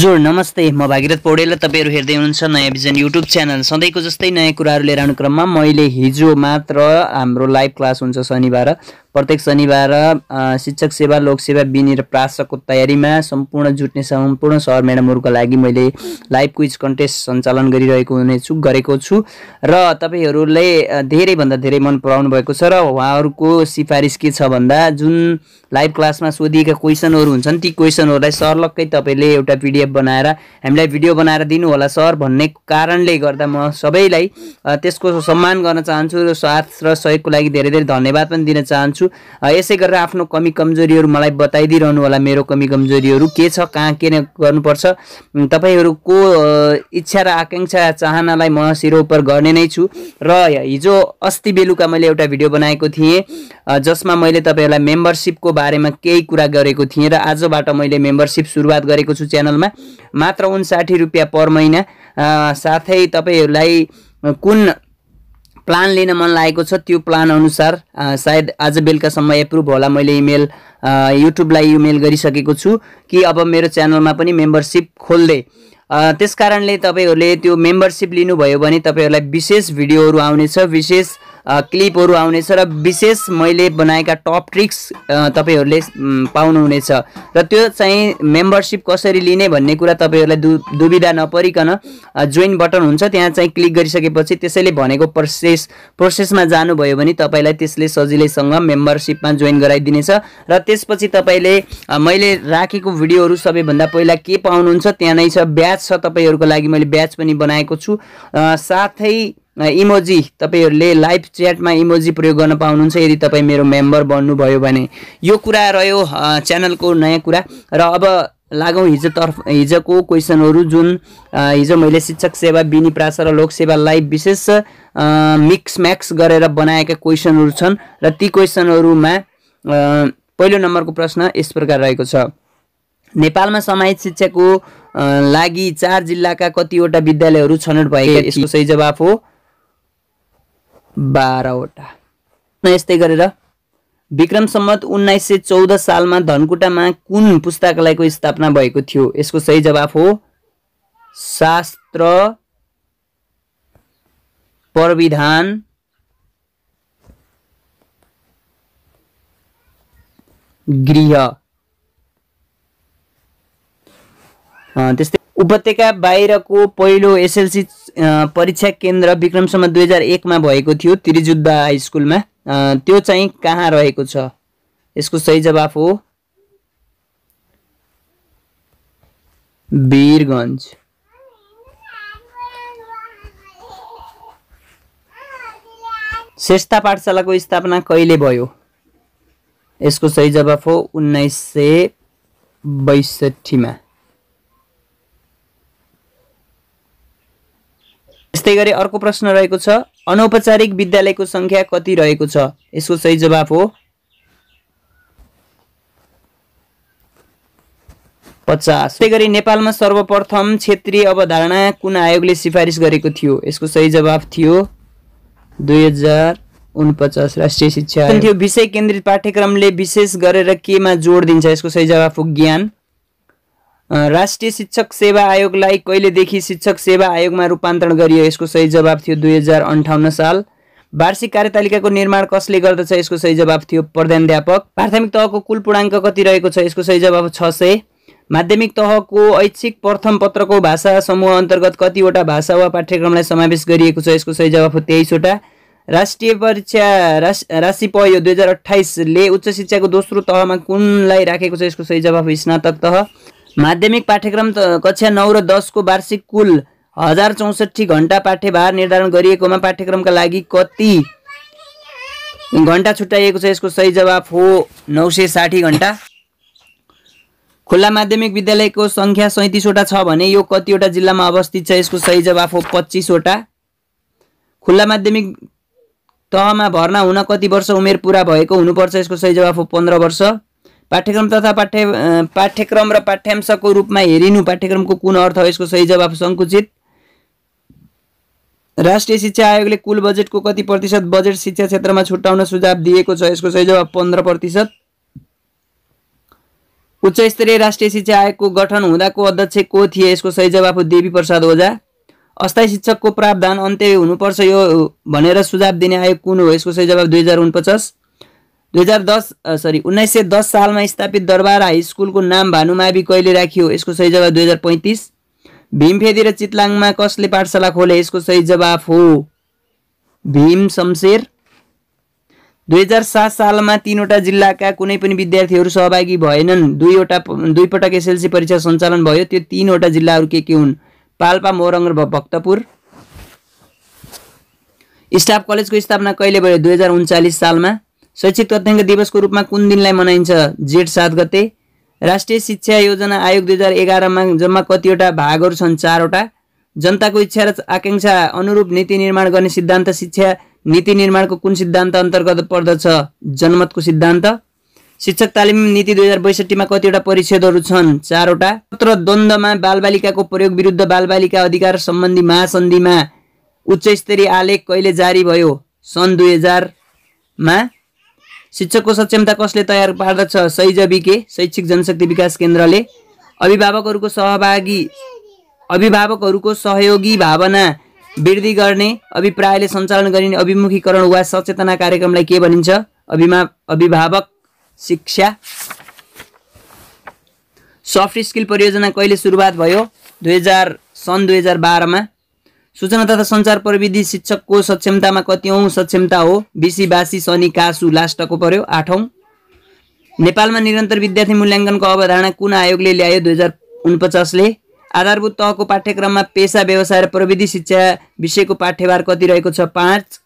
हजुर नमस्ते म भागीरथ पौडेल तपाईँहरू हेर्दै हुनुहुन्छ नयाँ भिजन युट्युब च्यानल सधैँको जस्तै नयाँ कुराहरू लिएर आउने क्रममा मैले हिजो मात्र हाम्रो लाइभ क्लास हुन्छ शनिबार प्रत्येक शनिबार शिक्षक सेवा लोकसेवा बिनी र प्रासको तयारीमा सम्पूर्ण जुट्ने सम्पूर्ण सर म्याडमहरूको लागि मैले लाइभ क्विज कन्टेस्ट सञ्चालन गरिरहेको हुनेछु गरेको छु र तपाईँहरूले धेरैभन्दा धेरै मन पराउनु भएको छ र उहाँहरूको सिफारिस के छ भन्दा जुन लाइभ क्लासमा सोधिएका क्वेसनहरू हुन्छन् ती क्वेसनहरूलाई सरलक्कै तपाईँले एउटा पिडिएफ बनाएर हामीलाई भिडियो बनाएर दिनुहोला सर भन्ने कारणले गर्दा म सबैलाई त्यसको सम्मान गर्न चाहन्छु र स्वार्थ र सहयोगको लागि धेरै धेरै धन्यवाद पनि दिन चाहन्छु चाहन्छु यसै गरेर आफ्नो कमी कमजोरीहरू मलाई बताइदिइरहनु होला मेरो कमी कमजोरीहरू के छ कहाँ के गर्नुपर्छ तपाईँहरूको इच्छा र आकाङ्क्षा चाहनालाई म सिरोपर गर्ने नै छु र हिजो अस्ति बेलुका मैले एउटा भिडियो बनाएको थिएँ जसमा मैले तपाईँहरूलाई मेम्बरसिपको बारेमा केही कुरा गरेको थिएँ र आजबाट मैले मेम्बरसिप सुरुवात गरेको छु च्यानलमा मात्र उन्साठी रुपियाँ पर महिना साथै तपाईँहरूलाई कुन प्लान लिन मन लागेको छ त्यो प्लान अनुसार सायद आज बेलुकासम्म एप्रुभ होला मैले इमेल युट्युबलाई इमेल गरिसकेको छु कि अब मेरो च्यानलमा पनि मेम्बरसिप खोल्दै त्यस कारणले तपाईँहरूले त्यो मेम्बरसिप लिनुभयो भने तपाईँहरूलाई विशेष भिडियोहरू आउनेछ विशेष क्लिपहरू आउनेछ र विशेष मैले बनाएका टप ट्रिक्स तपाईँहरूले पाउनुहुनेछ र त्यो चाहिँ मेम्बरसिप कसरी लिने भन्ने कुरा तपाईँहरूलाई दु दुविधा नपरिकन जोइन बटन हुन्छ त्यहाँ चाहिँ क्लिक गरिसकेपछि त्यसैले भनेको प्रोसेस प्रोसेसमा जानुभयो भने तपाईँलाई त्यसले सजिलैसँग मेम्बरसिपमा जोइन गराइदिनेछ र त्यसपछि तपाईँले मैले राखेको भिडियोहरू सबैभन्दा पहिला के पाउनुहुन्छ त्यहाँ नै छ ब्याज छ तपाईँहरूको लागि मैले ब्याज पनि बनाएको छु साथै इमोजी तपाईँहरूले लाइभ च्याटमा इमोजी प्रयोग गर्न पाउनुहुन्छ यदि तपाईँ मेरो मेम्बर बन्नुभयो भने यो कुरा रह्यो च्यानलको नयाँ कुरा र अब लागौँ हिजोतर्फ हिजोको क्वेसनहरू जुन हिजो मैले शिक्षक सेवा बिनी प्रासा र लोकसेवालाई विशेष मिक्स म्याक्स गरेर बनाएका क्वेसनहरू छन् र ती क्वेसनहरूमा पहिलो नम्बरको प्रश्न यस प्रकार रहेको छ नेपालमा समाहित शिक्षाको लागि चार जिल्लाका कतिवटा विद्यालयहरू छनौट भएका यसको सही जवाफ हो बाह्रवटा यस्तै गरेर विक्रम सम्मत उन्नाइस सय चौध सालमा धनकुटामा कुन पुस्तकालयको स्थापना भएको थियो यसको सही जवाफ हो शास्त्र प्रविधान गृह त्यस्तै उपत्यका बाहिरको पहिलो एसएलसी परीक्षा केन्द्र विक्रमसम्म दुई हजार एकमा भएको थियो त्रिजुद्धा हाई स्कुलमा त्यो चाहिँ कहाँ रहेको छ यसको सही जवाफ हो वीरगञ्ज श्रेष्ठ पाठशालाको स्थापना कहिले भयो यसको सही जवाफ हो उन्नाइस सय बैसठीमा त्यस्तै गरी अर्को प्रश्न रहेको छ अनौपचारिक विद्यालयको संख्या कति रहेको छ यसको सही जवाफ हो पचास त्यही गरी नेपालमा सर्वप्रथम क्षेत्रीय अवधारणा कुन आयोगले सिफारिस गरेको थियो यसको सही जवाफ थियो दुई हजार उनपचास राष्ट्रिय शिक्षा थियो विषय केन्द्रित पाठ्यक्रमले विशेष गरेर केमा जोड दिन्छ यसको सही जवाफ हो ज्ञान राष्ट्रिय शिक्षक सेवा आयोगलाई कहिलेदेखि शिक्षक सेवा आयोगमा रूपान्तरण गरियो यसको सही जवाब थियो दुई हजार अन्ठाउन्न साल वार्षिक कार्यतालिकाको निर्माण कसले गर्दछ यसको सही जवाब थियो प्रधानध्यापक प्राथमिक तहको कुल पूर्णाङ्क कति रहेको छ यसको सही जवाब छ सय माध्यमिक तहको ऐच्छिक प्रथम पत्रको भाषा समूह अन्तर्गत कतिवटा भाषा वा पाठ्यक्रमलाई समावेश गरिएको छ यसको सही जवाब हो तेइसवटा राष्ट्रिय परीक्षा राश राशि यो दुई हजार अठाइसले उच्च शिक्षाको दोस्रो तहमा कुनलाई राखेको छ यसको सही जवाब स्नातक तह माध्यमिक पाठ्यक्रम कक्षा नौ र दसको वार्षिक कुल हजार चौसठी घन्टा पाठ्यभार निर्धारण गरिएकोमा पाठ्यक्रमका लागि कति घन्टा छुट्याइएको छ यसको सही जवाफ हो नौ सय साठी घन्टा खुल्ला माध्यमिक विद्यालयको सङ्ख्या सैँतिसवटा छ भने यो कतिवटा जिल्लामा अवस्थित छ यसको सही जवाफ हो पच्चिसवटा खुल्ला माध्यमिक तहमा भर्ना हुन कति वर्ष उमेर पुरा भएको हुनुपर्छ यसको सही जवाफ हो पन्ध्र वर्ष पाठ्यक्रम तथा पाठ्य पाठ्यक्रम र पाठ्यांशको रूपमा हेरिनु पाठ्यक्रमको कुन अर्थ हो यसको सही जवाफ सङ्कुचित राष्ट्रिय शिक्षा आयोगले कुल बजेटको कति प्रतिशत बजेट शिक्षा क्षेत्रमा छुट्याउन सुझाव दिएको छ यसको सही जवाब पन्ध्र प्रतिशत उच्च स्तरीय राष्ट्रिय शिक्षा आयोगको गठन हुँदाको अध्यक्ष को थिए यसको सही जवाब हो देवी प्रसाद ओझा अस्थायी शिक्षकको प्रावधान अन्त्य हुनुपर्छ यो भनेर सुझाव दिने आयोग कुन हो यसको सही जवाब दुई हजार उनपचास दुई हजार दस सरी उन्नाइस सय दस सालमा स्थापित दरबार हाई स्कुलको नाम भानुमावि कहिले राखियो यसको सही जवाब दुई हजार पैँतिस भीमफेदी र चितलाङमा कसले पाठशाला खोले यसको सही जवाफ हो भीम शमशेर दुई हजार सात सालमा तिनवटा जिल्लाका कुनै पनि विद्यार्थीहरू सहभागी भएनन् दुईवटा दुईपटक एसएलसी परीक्षा सञ्चालन भयो त्यो तिनवटा जिल्लाहरू के के हुन् पाल्पा मोरङ र भक्तपुर स्टाफ कलेजको स्थापना कहिले भयो दुई हजार उन्चालिस सालमा शैक्षिक तथ्याङ्क दिवसको रूपमा कुन दिनलाई मनाइन्छ जेठ सात गते राष्ट्रिय शिक्षा योजना आयोग दुई हजार एघारमा जम्मा कतिवटा भागहरू छन् चारवटा जनताको इच्छा र आकाङ्क्षा अनुरूप नीति निर्माण गर्ने सिद्धान्त शिक्षा नीति निर्माणको कुन सिद्धान्त अन्तर्गत पर्दछ जनमतको सिद्धान्त शिक्षक तालिम नीति दुई हजार बैसठीमा कतिवटा परिच्छेदहरू छन् चारवटा पत्र द्वन्द्वमा बालबालिकाको प्रयोग विरुद्ध बालबालिका अधिकार सम्बन्धी महासन्धिमा उच्च स्तरीय आलेख कहिले जारी भयो सन् दुई हजारमा शिक्षकको सक्षमता कसले तयार पार्दछ विके शैक्षिक जनशक्ति विकास केन्द्रले अभिभावकहरूको सहभागी अभिभावकहरूको सहयोगी भावना वृद्धि गर्ने अभिप्रायले सञ्चालन गरिने अभिमुखीकरण वा सचेतना कार्यक्रमलाई के भनिन्छ अभिमा अभिभावक शिक्षा सफ्ट स्किल परियोजना कहिले सुरुवात भयो दुई हजार सन् दुई हजार बाह्रमा सूचना तथा सञ्चार प्रविधि शिक्षकको सक्षमतामा कति सक्षमता हो बिसी बासी शनि कासु लास्टको पर्यो आठौँ नेपालमा निरन्तर विद्यार्थी मूल्याङ्कनको अवधारणा कुन आयोगले ल्यायो दुई हजार उनपचासले आधारभूत तहको पाठ्यक्रममा पेसा व्यवसाय र प्रविधि शिक्षा विषयको पाठ्यभार कति रहेको छ पाँच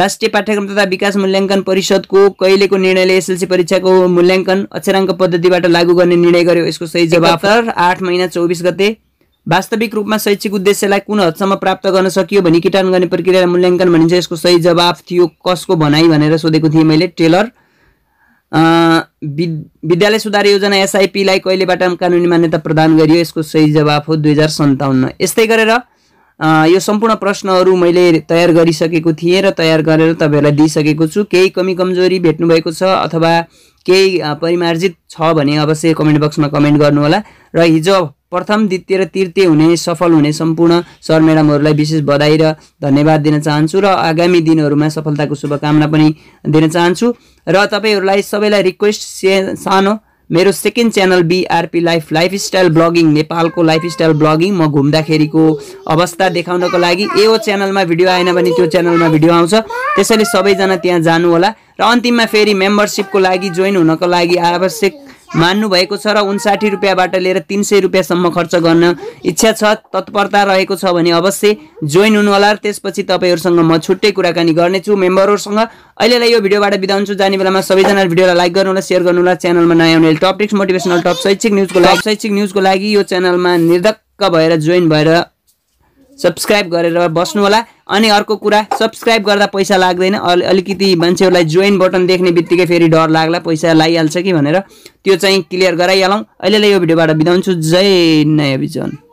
राष्ट्रिय पाठ्यक्रम तथा विकास मूल्याङ्कन परिषदको कहिलेको निर्णयले एसएलसी परीक्षाको मूल्याङ्कन अक्षराङ्क पद्धतिबाट लागू गर्ने निर्णय गर्यो यसको सही जवाफ आठ महिना चौबिस गते वास्तविक रूपमा शैक्षिक उद्देश्यलाई कुन हदसम्म प्राप्त गर्न सकियो भनी किटान गर्ने प्रक्रियालाई मूल्याङ्कन भनिन्छ यसको सही जवाफ थियो कसको भनाइ भनेर सोधेको थिएँ मैले टेलर विद्यालय सुधार योजना एसआइपीलाई कहिलेबाट कानुनी मान्यता प्रदान गरियो यसको सही जवाफ हो दुई हजार सन्ताउन्न यस्तै गरेर यो सम्पूर्ण प्रश्नहरू मैले तयार गरिसकेको थिएँ र तयार गरेर तपाईँहरूलाई दिइसकेको छु केही कमी कमजोरी भेट्नुभएको छ अथवा केही परिमार्जित छ भने अवश्य कमेन्ट बक्समा कमेन्ट गर्नुहोला र हिजो प्रथम द्वितीय र तृतीय हुने सफल हुने सम्पूर्ण सर म्याडमहरूलाई विशेष बधाई र धन्यवाद दिन चाहन्छु र आगामी दिनहरूमा सफलताको शुभकामना पनि दिन चाहन्छु र तपाईँहरूलाई सबैलाई रिक्वेस्ट से सानो मेरो second channel BRP life lifestyle blogging नेपालको लाइफस्टाइल ब्लगिङ म घुम्दाखेरिको अवस्था देखाउनको लागि यो च्यानलमा भिडियो आएन भने त्यो च्यानलमा भिडियो आउँछ त्यसैले सबैजना त्यहाँ जानुहोला र अन्तिममा फेरि मेम्बरसिपको लागि जोइन हुनको लागि आवश्यक मान्नु भएको छ र उन्साठी रुपियाँबाट लिएर तिन सय रुपियाँसम्म खर्च गर्न इच्छा छ तत्परता रहेको छ भने अवश्य जोइन हुनुहोला र त्यसपछि तपाईँहरूसँग म छुट्टै कुराकानी गर्नेछु मेम्बरहरूसँग अहिलेलाई यो भिडियोबाट बिदा हुन्छु जाने बेलामा सबैजनाले भिडियोलाई लाइक गर्नुहोला सेयर होला च्यानलमा नयाँ हुने टपिक्स मोटिभेसनल टप शैक्षिक न्युजको लागि शैक्षिक न्युजको लागि यो च्यानलमा निर्धक्क भएर जोइन भएर सब्सक्राइब गरेर होला अनि अर्को कुरा सब्सक्राइब गर्दा पैसा लाग्दैन अलिकति मान्छेहरूलाई जोइन बटन देख्ने बित्तिकै फेरि डर लाग्ला पैसा लगाइहाल्छ कि भनेर त्यो चाहिँ क्लियर गराइहालौँ अहिलेलाई यो भिडियोबाट हुन्छु जय नयाँ